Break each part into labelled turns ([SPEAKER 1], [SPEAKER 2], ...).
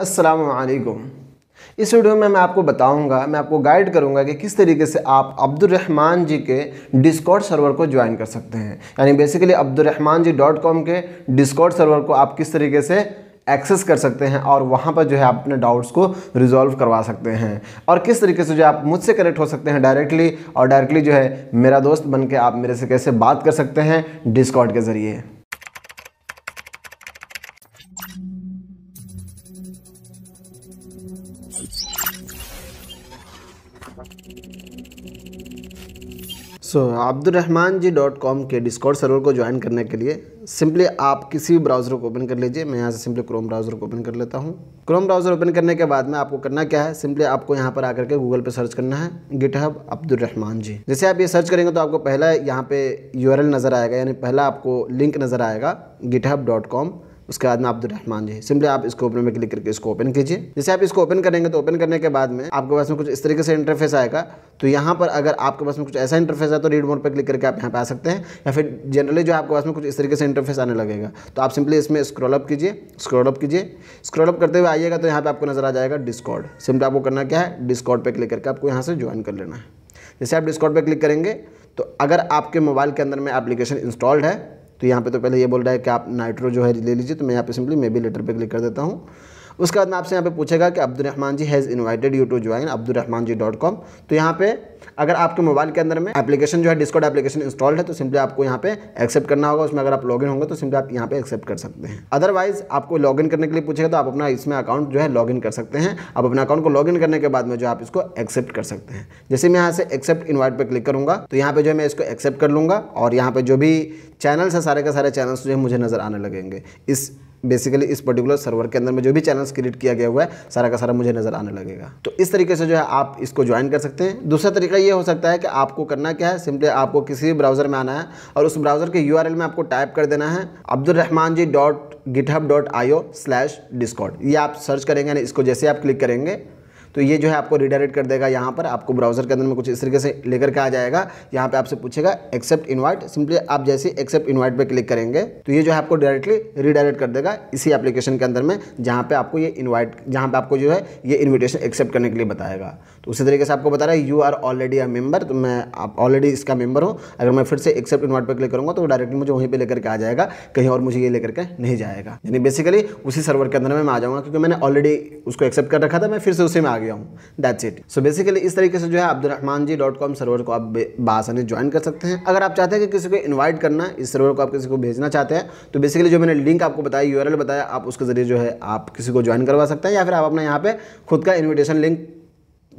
[SPEAKER 1] असलकुम इस वीडियो में मैं आपको बताऊंगा मैं आपको गाइड करूंगा कि किस तरीके से आप अब्दुलरहमान जी के डिस्कॉर्ड सर्वर को ज्वाइन कर सकते हैं यानी basically Abdulrahman ji dot com के डिस्कॉर्ड सर्वर को आप किस तरीके से एक्सेस कर सकते हैं और वहाँ पर जो है आप अपने डाउट्स को रिजॉल्व करवा सकते हैं और किस तरीके से जो आप मुझसे कनेक्ट हो सकते हैं डायरेक्टली और डायरेक्टली जो है मेरा दोस्त बन के आप मेरे से कैसे बात कर सकते हैं डिस्कॉर्ड के ज़रिए so Abdulrahman ji dot com के डिस्कॉर्ड सर्वर को ज्वाइन करने के लिए सिंपली आप किसी भी ब्राउज़र को ओपन कर लीजिए मैं यहाँ से सिंपली क्रोम ब्राउज़र को ओपन कर लेता हूँ क्रोम ब्राउज़र ओपन करने के बाद में आपको करना क्या है सिंपली आपको यहाँ पर आकर के गूगल पे सर्च करना है गिटहब अब्दुलरहमान जी जैसे आप ये सर्च करेंगे तो आपको पहला यहाँ पे यू नज़र आएगा यानी पहला आपको लिंक नज़र आएगा गिटहब डॉट कॉम उसके बाद में अब्दुलरहमान जी सिंपली आप इसको ओपन में क्लिक करके इसको ओपन कीजिए जैसे आप इसको ओपन करेंगे तो ओपन करने के बाद में आपके पास में कुछ इस तरीके से इंटरफेस आएगा तो यहाँ पर अगर आपके पास में कुछ ऐसा इंटरफेस है तो रीड मोड पर क्लिक करके आप यहाँ पर आ सकते हैं या फिर जनरली जो आपके पास में कुछ इस तरीके से इंटरफेस आने लगेगा तो आप सिंपली इसमें स्क्रॉलअप कीजिए स्क्रॉलअप कीजिए अप करते हुए आइएगा तो यहाँ पर आपको नजर आ जाएगा डिस्कॉर्ड सिंपली आपको करना क्या है डिस्कॉर्ड पर क्लिक करके आपको यहाँ से ज्वाइन कर लेना है जैसे आप डिस्कॉर्ड पर क्लिक करेंगे तो अगर आपके मोबाइल के अंदर में एप्लीकेशन इंस्टॉल्ड है तो यहाँ पे तो पहले ये बोल रहा है कि आप नाइट्रो जो है ले लीजिए तो मैं यहाँ पे सिंपली मे बी लेटर पे क्लिक कर देता हूँ उसके बाद में आपसे यहाँ पे पूछेगा कि Abdulrahman ji has invited you to join Abdulrahman ji dot com तो यहाँ पे अगर आपके मोबाइल के अंदर में एप्लीकेशन जो है डिस्कॉर्ड एप्लीकेशन इंस्टॉल्ड है तो सिंपली आपको यहाँ पे एक्सेप्ट करना होगा उसमें अगर आप लॉगिन होंगे तो सिंपली आप यहाँ पे एक्सेप्ट कर सकते हैं अदरवाइज आपको लॉगिन करने के लिए पूछेगा तो आप अपना इसमें अकाउंट जो है लॉगिन कर सकते हैं आप अपना अकाउंट को लॉगिन करने के बाद में जो आप इसको एक्सेप्ट कर सकते हैं जैसे मैं यहाँ से एक्सेप्ट इन्वाइट पर क्लिक करूँगा तो यहाँ पर जो है मैं इसको एक्सेप्ट कर लूँगा और यहाँ पर जो भी चैनल्स हैं सारे के सारे चैनल्स जो है मुझे नज़र आने लगेंगे इस बेसिकली इस पर्टिकुलर सर्वर के अंदर में जो भी चैनल्स क्रिएट किया गया हुआ है सारा का सारा मुझे नज़र आने लगेगा तो इस तरीके से जो है आप इसको ज्वाइन कर सकते हैं दूसरा तरीका ये हो सकता है कि आपको करना क्या है सिंपली आपको किसी भी ब्राउज़र में आना है और उस ब्राउज़र के यू में आपको टाइप कर देना है Abdulrahman ji dot dot GitHub I O slash discord ये आप सर्च करेंगे ना इसको जैसे आप क्लिक करेंगे तो ये जो है आपको रिडायरेक्ट कर देगा यहाँ पर आपको ब्राउजर के अंदर में कुछ इस तरीके से लेकर के आ जाएगा यहाँ पे आपसे पूछेगा एक्सेप्ट इन्वाइट सिंपली आप जैसे एक्सेप्ट इन्वाइट पे क्लिक करेंगे तो ये जो है आपको डायरेक्टली रिडायरेक्ट कर देगा इसी एप्लीकेशन के अंदर में जहाँ पे आपको ये इन्वाइट जहाँ पे आपको जो है ये इन्विटेशन एक्सेप्ट करने के लिए बताएगा तो उसी तरीके से आपको बता रहा है you are already a member तो मैं आप ऑलरेडी इसका मेम्बर हूँ अगर मैं फिर से एक्सेप्ट इन्वाइट पर क्लिक करूँगा तो डायरेक्टली मुझे वहीं पर लेकर के आ जाएगा कहीं और मुझे ये लेकर के नहीं जाएगा यानी बेसिकली उसी सर्वर के अंदर में मैं आ जाऊँगा क्योंकि मैंने ऑलरेडी उसको एक्सेप्ट कर रखा था मैं फिर से उसी में आ आ गया हूँ दैट्स इट सो बेसिकली इस तरीके से जो है Abdulrahman ji dot com server को आप बासानी ज्वाइन कर सकते हैं अगर आप चाहते हैं कि किसी को इन्वाइट करना इस सर्वर को आप किसी को भेजना चाहते हैं तो बेसिकली जो मैंने लिंक आपको बताया यू बताया आप उसके जरिए जो है आप किसी को ज्वाइन करवा सकते हैं या फिर आप अपना यहाँ पर खुद का इन्विटेशन लिंक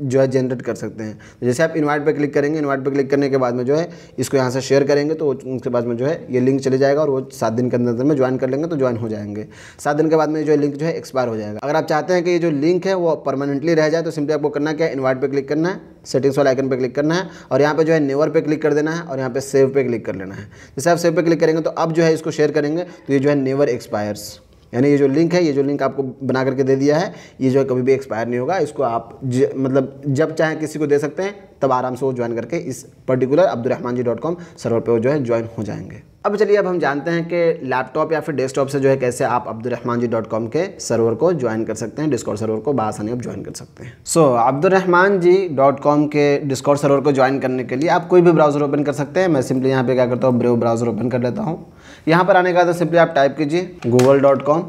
[SPEAKER 1] जो है जनरेट कर सकते हैं तो जैसे आप इन्वाइट पर क्लिक करेंगे इन्वाइट पर क्लिक करने के बाद में जो है इसको यहाँ से शेयर करेंगे तो उसके बाद में जो है ये लिंक चले जाएगा और वो सात दिन के अंदर अंदर में ज्वाइन कर लेंगे तो ज्वाइन हो जाएंगे सात दिन के बाद में जो लिंक जो है एक्सपायर हो जाएगा अगर आप चाहते हैं कि ये जो लिंक है वो परमानेंटली रह जाए तो सिंपली आपको करना क्या है इन्वाइट पर क्लिक करना है सेटिंग्स वाले आइकन पर क्लिक करना है और यहाँ पर जो है नेवर पर क्लिक कर देना है और यहाँ पर सेव पर क्लिक कर लेना है जैसे आप सेव पर क्लिक करेंगे तो अब जो है इसको शेयर करेंगे तो ये जो है नेवर एक्सपायर्स यानी ये जो लिंक है ये जो लिंक आपको बना करके दे दिया है ये जो है कभी भी एक्सपायर नहीं होगा इसको आप ज, मतलब जब चाहें किसी को दे सकते हैं तब आराम से वो ज्वाइन करके इस particular Abdulrahman ji dot com server पर वो जो है ज्वाइन हो जाएंगे अब चलिए अब हम जानते हैं कि लैपटॉप या फिर डेस्कटॉप से जो है कैसे आप अब्दुलरहमान जी डॉट कॉम के सर्वर को ज्वाइन कर सकते हैं डिस्कॉर्ड सर्वर को बासानी आप ज्वाइन कर सकते हैं so Abdulrahman ji dot com के डिस्कॉर्ड सर्वर को ज्वाइन करने के लिए आप कोई भी ब्राउज़र ओपन कर सकते हैं मैं सिंपली यहाँ पे क्या करता हूँ ब्रेव ब्राउज़र ओपन कर लेता हूँ यहाँ पर आने का तो सिंपली आप टाइप कीजिए Google dot com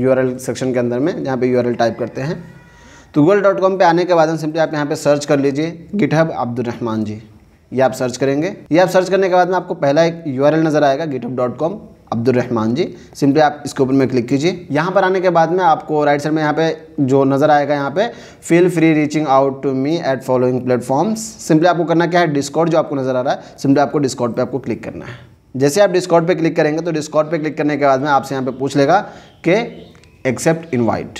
[SPEAKER 1] U section के अंदर में जहाँ पर यू टाइप करते हैं तो गूगल डॉट कॉम पर आने के बाद में सिंपली आप यहाँ पे सर्च कर लीजिए गिटहब अब्दुलरहमान जी ये आप सर्च करेंगे ये आप सर्च करने के बाद में आपको पहला एक यू नज़र आएगा GitHub dot com Abdulrahman ji simply आप इसके ऊपर में क्लिक कीजिए यहाँ पर आने के बाद में आपको राइट साइड में यहाँ पे जो नज़र आएगा यहाँ पे feel free reaching out to me at following platforms simply आपको करना क्या है डिस्कॉर्ड जो आपको नज़र आ रहा है सिंपली आपको डिस्कॉर्ड पे आपको क्लिक करना है जैसे आप डिस्कॉर्ड पे क्लिक करेंगे तो डिस्कॉर्ड पे क्लिक करने के बाद में आपसे यहाँ पे पूछ लेगा कि एक्सेप्ट इनवाइट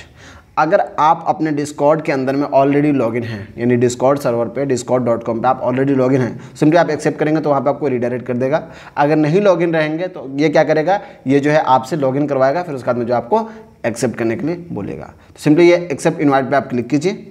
[SPEAKER 1] अगर आप अपने डिस्कॉर्ड के अंदर में ऑलरेडी लॉगिन हैं यानी डिस्कॉर्ड सर्वर पे डिस्कॉर्ड डॉट कॉम पर आप ऑलरेडी लॉगिन हैं सिंपली आप एक्सेप्ट करेंगे तो वहाँ पे आपको रिडायरेक्ट कर देगा अगर नहीं लॉगिन रहेंगे तो ये क्या करेगा ये जो है आपसे लॉगिन करवाएगा फिर उसके बाद में जो आपको एक्सेप्ट करने के लिए बोलेगा तो सिंपली ये एक्सेप्ट इन्वाइट पर आप क्लिक कीजिए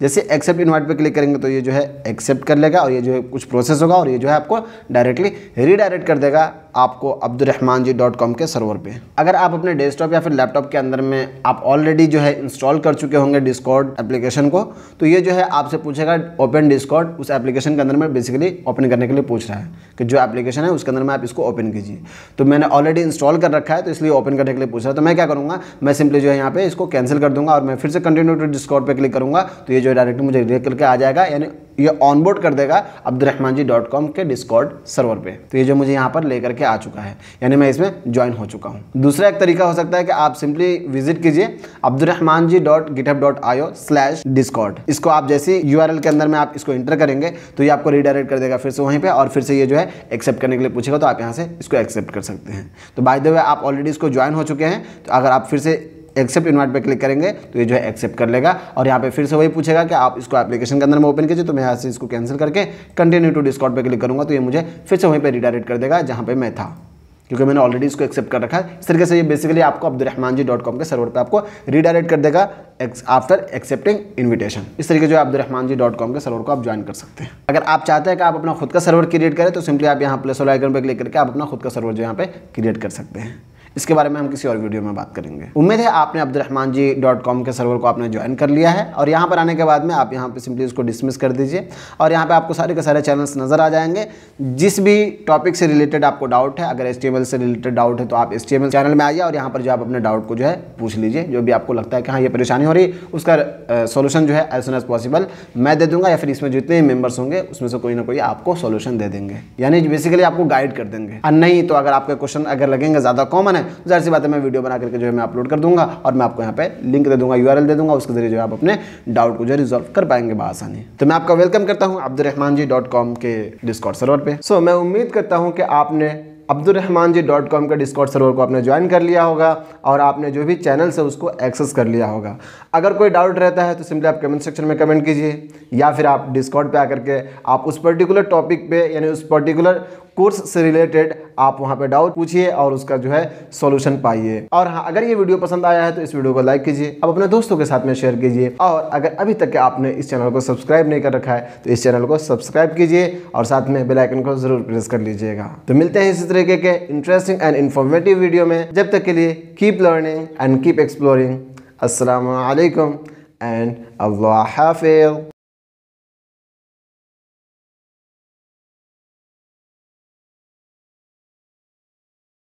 [SPEAKER 1] जैसे एक्सेप्ट इन्वाइट पे क्लिक करेंगे तो ये जो है एक्सेप्ट कर लेगा और ये जो है कुछ प्रोसेस होगा और ये जो है आपको डायरेक्टली रीडायरेक्ट कर देगा आपको अब्दुलरहमान जी डॉट कॉम के सर्वर पे अगर आप अपने डेस्कटॉप या फिर लैपटॉप के अंदर में आप ऑलरेडी जो है इंस्टॉल कर चुके होंगे डिस्कॉर्ड एप्लीकेशन को तो ये जो है आपसे पूछेगा ओपन डिस्कॉर्ड उस एप्लीकेशन के अंदर में बेसिकली ओपन करने के लिए पूछ रहा है कि जो एप्लीकेशन है उसके अंदर में आप इसको ओपन कीजिए तो मैंने ऑलरेडी इंस्टॉल कर रखा है तो इसलिए ओपन करने के लिए पूछ रहा है तो मैं क्या करूँगा मैं सिंपली जो है यहाँ पर इसको कैंसिल कर दूँगा और मैं फिर से कंटिन्यू टू डिस्कॉर्ड पर क्लिक करूँगा तो ये जो डायरेक्ट डायरेक्टली मुझे क्लिक करके आ जाएगा यानी ये ऑनबोर्ड कर देगा अब्दुलरहमान जी डॉट कॉम के डिस्कॉर्ड सर्वर पे तो ये जो मुझे यहाँ पर लेकर के आ चुका है यानी मैं इसमें ज्वाइन हो चुका हूँ दूसरा एक तरीका हो सकता है कि आप सिंपली विजिट कीजिए Abdulrahman ji dot GitHub dot io slash discord इसको आप जैसे यू के अंदर में आप इसको इंटर करेंगे तो ये आपको रिडायरेक्ट कर देगा फिर से वहीं पर और फिर से ये जो है एक्सेप्ट करने के लिए पूछेगा तो आप यहाँ से इसको एक्सेप्ट कर सकते हैं तो बाय द वे आप ऑलरेडी इसको ज्वाइन हो चुके हैं तो अगर आप फिर से एक्सेप्ट इन्वाइट पर क्लिक करेंगे तो ये जो है एक्सेप्ट कर लेगा और यहाँ पे फिर से वही पूछेगा कि आप इसको एप्लीकेशन के अंदर में ओपन कीजिए तो मैं यहाँ से इसको कैंसिल करके कंटिन्यू टू डिस्काउट पर क्लिक करूँगा तो ये मुझे फिर से वहीं पर रिडायरेक्ट कर देगा जहाँ पर मैं था क्योंकि मैंने ऑलरेडी इसको एक्सेप्ट कर रखा है इस तरीके से ये बेसिकली आपको अब्दुलरहमान जी डॉट कॉम के सर्वर पे आपको रीडायरेक्ट कर देगा आफ्टर एक्सेप्टिंग इनविटेशन इस तरीके जो है अब्दुलरहमान जी डॉट कॉम के सर्वर को आप ज्वाइन कर सकते हैं अगर आप चाहते हैं कि आप अपना खुद का सर्वर क्रिएट करें तो सिंपली आप यहाँ प्लस वाला आइकन पर क्लिक करके आप अपना खुद का सर्वर जो यहाँ पे क्रिएट कर सकते हैं इसके बारे में हम किसी और वीडियो में बात करेंगे उम्मीद है आपने अब्दुलरहमान जी डॉट कॉम के सर्वर को आपने ज्वाइन कर लिया है और यहाँ पर आने के बाद में आप यहाँ पर सिंपली उसको डिसमिस कर दीजिए और यहाँ पर आपको सारे के सारे चैनल्स नज़र आ जाएंगे जिस भी टॉपिक से रिलेटेड आपको डाउट है अगर एस से रिलेटेड डाउट है तो आप एस चैनल में आइए और यहाँ पर जो आप अपने डाउट को जो है पूछ लीजिए जो भी आपको लगता है कि हाँ ये परेशानी हो रही उसका सोल्यूशन जो है एज सुन एज पॉसिबल मैं दे दूंगा या फिर इसमें जितने मेंबर्स होंगे उसमें से कोई ना कोई आपको सोल्यूशन दे देंगे यानी बेसिकली आपको गाइड कर देंगे नहीं तो अगर आपके क्वेश्चन अगर लगेंगे ज़्यादा कॉमन है जाहिर सी बात है मैं वीडियो बना करके जो है मैं अपलोड कर दूंगा और मैं आपको यहाँ पे लिंक दे दूंगा यू दे दूंगा उसके जरिए जो आप अपने डाउट को जो रिजोल्व कर पाएंगे बसानी तो मैं आपका वेलकम करता हूँ अब्दुलरहमान जी डॉट कॉम के डिस्कॉट सर्वर पर सो मैं उम्मीद करता हूँ कि आपने अब्दुलरहमान जी डॉट कॉम के डिस्कॉट सर्वर को आपने ज्वाइन कर लिया होगा और आपने जो भी चैनल से उसको एक्सेस कर लिया होगा अगर कोई डाउट रहता है तो सिंपली आप कमेंट सेक्शन में कमेंट कीजिए या फिर आप डिस्कॉट पे आकर के आप उस पर्टिकुलर टॉपिक पे यानी उस पर्टिकुलर कोर्स से रिलेटेड आप वहाँ पे डाउट पूछिए और उसका जो है सॉल्यूशन पाइए और हाँ अगर ये वीडियो पसंद आया है तो इस वीडियो को लाइक कीजिए अब अपने दोस्तों के साथ में शेयर कीजिए और अगर अभी तक के आपने इस चैनल को सब्सक्राइब नहीं कर रखा है तो इस चैनल को सब्सक्राइब कीजिए और साथ में बेलाइकन को जरूर प्रेस कर लीजिएगा तो मिलते हैं इसी तरीके के इंटरेस्टिंग एंड इन्फॉर्मेटिव वीडियो में जब तक के लिए keep learning and keep exploring असलकम एंड अल्लाह हाफिज़